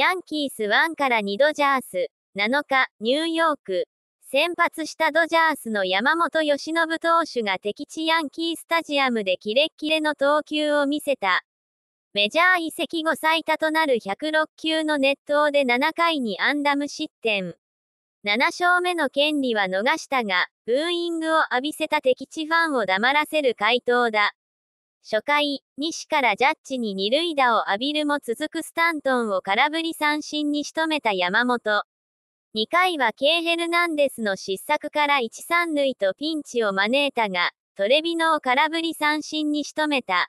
ヤンキース1から2ドジャース、7日、ニューヨーク。先発したドジャースの山本由伸投手が敵地ヤンキースタジアムでキレッキレの投球を見せた。メジャー移籍後最多となる106球の熱投で7回にアンダム失点。7勝目の権利は逃したが、ブーイングを浴びせた敵地ファンを黙らせる回答だ。初回、西からジャッジに二塁打を浴びるも続くスタントンを空振り三振に仕留めた山本。2回はケイヘルナンデスの失策から1、3塁とピンチを招いたが、トレビノを空振り三振に仕留めた。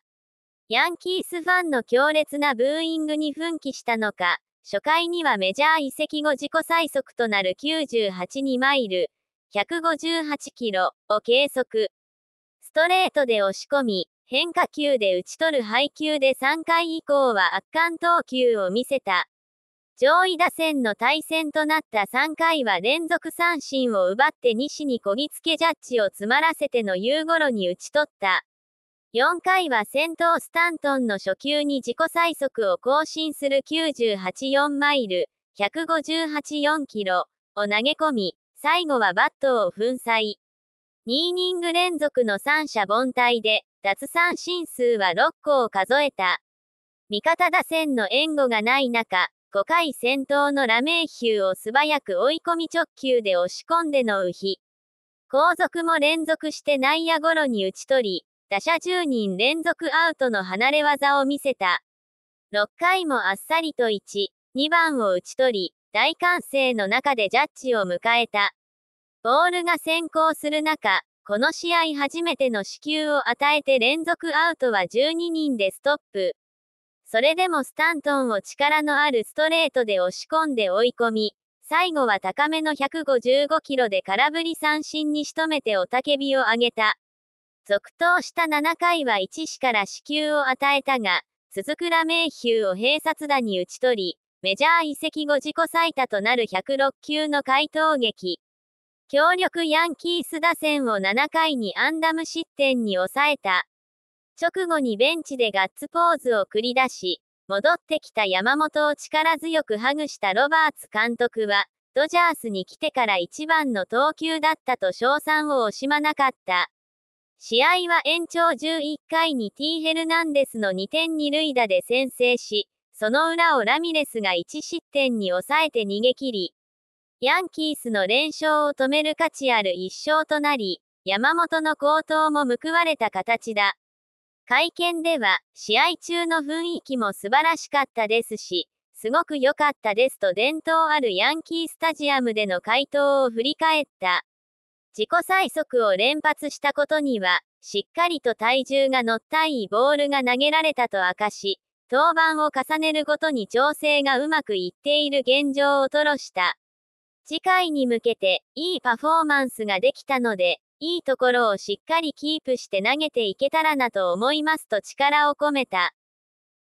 ヤンキースファンの強烈なブーイングに奮起したのか、初回にはメジャー移籍後自己最速となる982マイル、158キロを計測。ストレートで押し込み、変化球で打ち取る配球で3回以降は圧巻投球を見せた。上位打線の対戦となった3回は連続三振を奪って西にこぎつけジャッジを詰まらせての夕頃に打ち取った。4回は先頭スタントンの初球に自己最速を更新する984マイル、158.4キロを投げ込み、最後はバットを粉砕。2イニング連続の三者凡退で、奪三振数は6個を数えた。味方打線の援護がない中、5回先頭のラメーヒューを素早く追い込み直球で押し込んでのうひ。後続も連続して内野ゴロに打ち取り、打者10人連続アウトの離れ技を見せた。6回もあっさりと1、2番を打ち取り、大歓声の中でジャッジを迎えた。ボールが先行する中、この試合初めての死球を与えて連続アウトは12人でストップ。それでもスタントンを力のあるストレートで押し込んで追い込み、最後は高めの155キロで空振り三振に仕留めて雄たけびを上げた。続投した7回は1死から死球を与えたが、鈴倉名球を併殺打に打ち取り、メジャー移籍後自己最多となる106球の回答劇。強力ヤンキース打線を7回にアンダム失点に抑えた。直後にベンチでガッツポーズを繰り出し、戻ってきた山本を力強くハグしたロバーツ監督は、ドジャースに来てから一番の投球だったと称賛を惜しまなかった。試合は延長11回に T ヘルナンデスの2点2塁打で先制し、その裏をラミレスが1失点に抑えて逃げ切り、ヤンキースの連勝を止める価値ある一勝となり、山本の高騰も報われた形だ。会見では、試合中の雰囲気も素晴らしかったですし、すごく良かったですと伝統あるヤンキースタジアムでの回答を振り返った。自己最速を連発したことには、しっかりと体重が乗ったいいボールが投げられたと明かし、登板を重ねるごとに調整がうまくいっている現状を吐露した。次回に向けて、いいパフォーマンスができたので、いいところをしっかりキープして投げていけたらなと思いますと力を込めた。